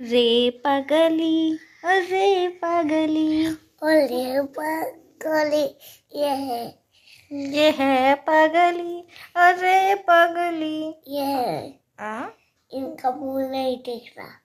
रे पगली रे पगली ओले पगली ये है ये है पगली अरे पगली ये है आ? इनका मुंह नहीं दिख रहा